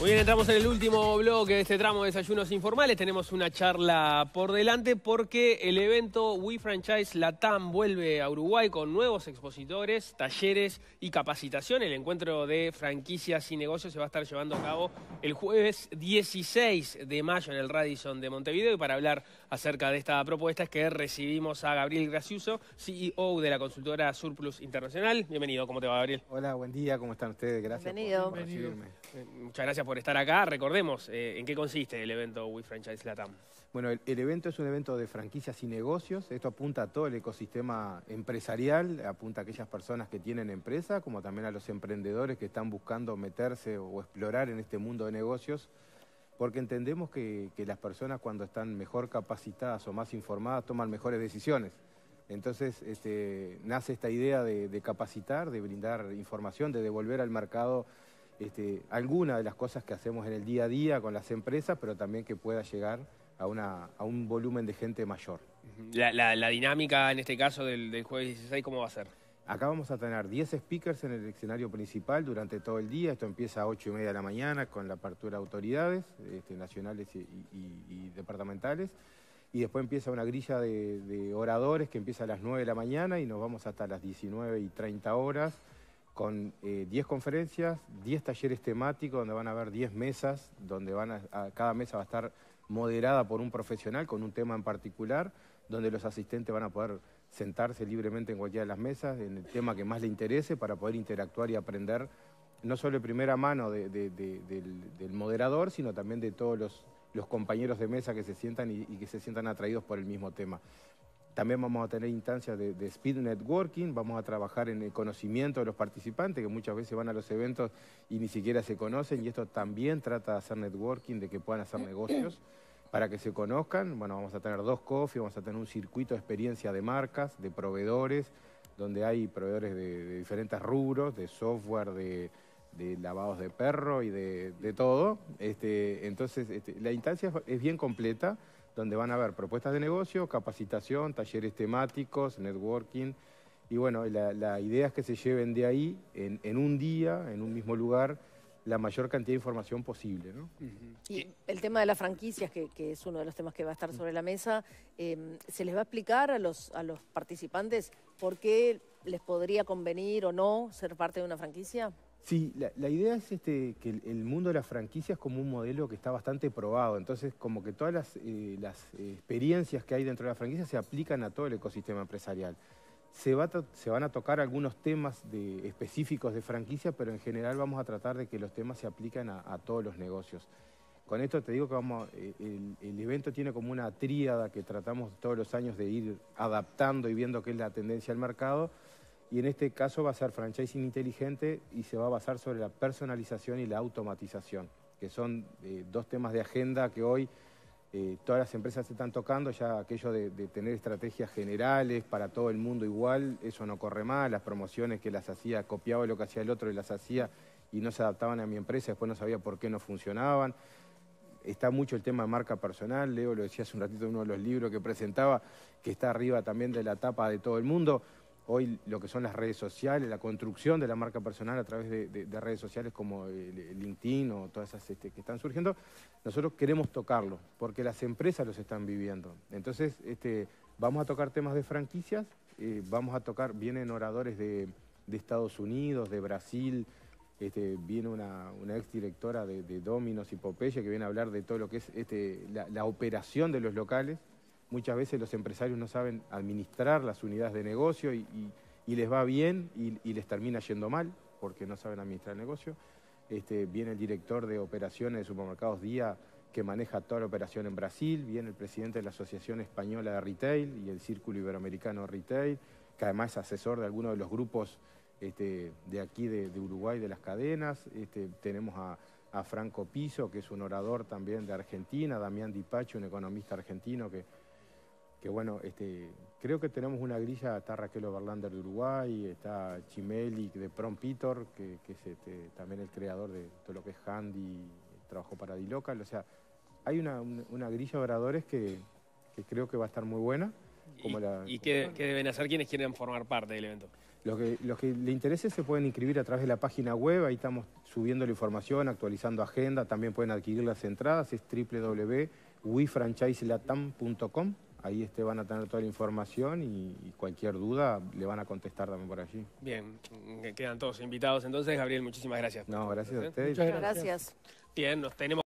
Muy bien, entramos en el último bloque de este tramo de desayunos informales. Tenemos una charla por delante porque el evento We Franchise Latam vuelve a Uruguay con nuevos expositores, talleres y capacitación. El encuentro de franquicias y negocios se va a estar llevando a cabo el jueves 16 de mayo en el Radisson de Montevideo. Y para hablar acerca de esta propuesta es que recibimos a Gabriel Gracioso, CEO de la consultora Surplus Internacional. Bienvenido, ¿cómo te va, Gabriel? Hola, buen día, ¿cómo están ustedes? Gracias Bienvenido. Por, recibirme. Muchas gracias por por estar acá. Recordemos, eh, ¿en qué consiste el evento We Franchise Latam? Bueno, el, evento es un evento de franquicias y negocios. Esto apunta a todo el ecosistema empresarial, apunta a aquellas personas que tienen empresa, como también a los emprendedores que están buscando meterse o explorar en este mundo de negocios, porque entendemos que, las personas cuando están mejor capacitadas o más informadas toman mejores decisiones. Entonces este, nace esta idea de capacitar, de brindar información, de devolver al mercado este, alguna de las cosas que hacemos en el día a día con las empresas, pero también que pueda llegar a, un volumen de gente mayor. La, dinámica en este caso del, jueves 16, ¿cómo va a ser? Acá vamos a tener 10 speakers en el escenario principal durante todo el día. Esto empieza a 8 y media de la mañana con la apertura de autoridades este, nacionales y, departamentales. Y después empieza una grilla de, de oradores que empieza a las 9 de la mañana y nos vamos hasta las 19 y 30 horas con 10 eh, conferencias, 10 talleres temáticos donde van a haber 10 mesas, donde van a, cada mesa va a estar moderada por un profesional con un tema en particular, donde los asistentes van a poder sentarse libremente en cualquiera de las mesas, en el tema que más le interese, para poder interactuar y aprender no solo de primera mano del, moderador, sino también de todos los, compañeros de mesa que se sientan y que se sientan atraídos por el mismo tema. También vamos a tener instancias de, speed networking, vamos a trabajar en el conocimiento de los participantes, que muchas veces van a los eventos y ni siquiera se conocen, y esto también trata de hacer networking, de que puedan hacer negocios para que se conozcan. Bueno, vamos a tener dos coffee, vamos a tener un circuito de experiencia de marcas, de proveedores, donde hay proveedores de diferentes rubros, de software, de de lavados de perro y de, todo. Este, entonces, este, la instancia es bien completa, donde van a haber propuestas de negocio, capacitación, talleres temáticos, networking. Y bueno, la, ideas idea es que se lleven de ahí, en, un día, en un mismo lugar, la mayor cantidad de información posible. Y el tema de las franquicias, que, es uno de los temas que va a estar sobre la mesa, em, ¿se les va a explicar a los, a los participantes por qué les podría convenir o no ser parte de una franquicia? Sí, la, idea es este, que el, mundo de la franquicia es como un modelo que está bastante probado, entonces como que todas las, eh, eh, experiencias que hay dentro de la franquicia se aplican a todo el ecosistema empresarial. Se, van a tocar algunos temas específicos de franquicia, pero en general vamos a tratar de que los temas se aplican a, todos los negocios. Con esto te digo que eh, el, el, evento tiene como una tríada que tratamos todos los años de ir adaptando y viendo qué es la tendencia del mercado y en este caso va a ser franchising inteligente y se va a basar sobre la personalización y la automatización, que son eh, dos temas de agenda que hoy eh, todas las empresas se están tocando, ya aquello de, tener estrategias generales para todo el mundo igual, eso no corre más, las promociones que las hacía, copiaba lo que hacía el otro y las hacía y no se adaptaban a mi empresa, después no sabía por qué no funcionaban. Está mucho el tema de marca personal, Leo lo decía hace un ratito en uno de los libros que presentaba, que está arriba también de la tapa de todo el mundo hoy lo que son las redes sociales, la construcción de la marca personal a través de, redes sociales como LinkedIn o todas esas este, que están surgiendo, nosotros queremos tocarlo, porque las empresas los están viviendo. Entonces, este, vamos a tocar temas de franquicias, eh, vamos a tocar, vienen oradores de, Estados Unidos, de Brasil, este, viene una, exdirectora ex directora de, Dominos y Popeye que viene a hablar de todo lo que es la operación de los locales, Muchas veces los empresarios no saben administrar las unidades de negocio y, les va bien y, les termina yendo mal porque no saben administrar el negocio. Este, viene el director de operaciones de supermercados Día que maneja toda la operación en Brasil, viene el presidente de la Asociación Española de Retail y el Círculo Iberoamericano Retail, que además es asesor de algunos de los grupos este, de aquí de, Uruguay, de las cadenas. Este, tenemos a, a Franco Piso, que es un orador también de Argentina, Damián Dipacho, un economista argentino que, que bueno, este, creo que tenemos una grilla, está Raquel Oberlander de Uruguay, está Chimeli de Prompitor Peter, que, es este, también el creador de todo lo que es Handy, trabajó para Dilocal, o sea, hay una, grilla de oradores que, creo que va a estar muy buena. Como ¿Y, la, qué, deben hacer quienes quieren formar parte del evento? Los que, los que le interese se pueden inscribir a través de la página web, ahí estamos subiendo la información, actualizando agenda, también pueden adquirir las entradas, es www.wifranchiseLatam.com ahí este, van a tener toda la información y, y, cualquier duda le van a contestar también por allí. Bien, quedan todos invitados entonces. Gabriel, muchísimas gracias. No, gracias a ¿Eh? ustedes. Muchas gracias. Bien, nos tenemos...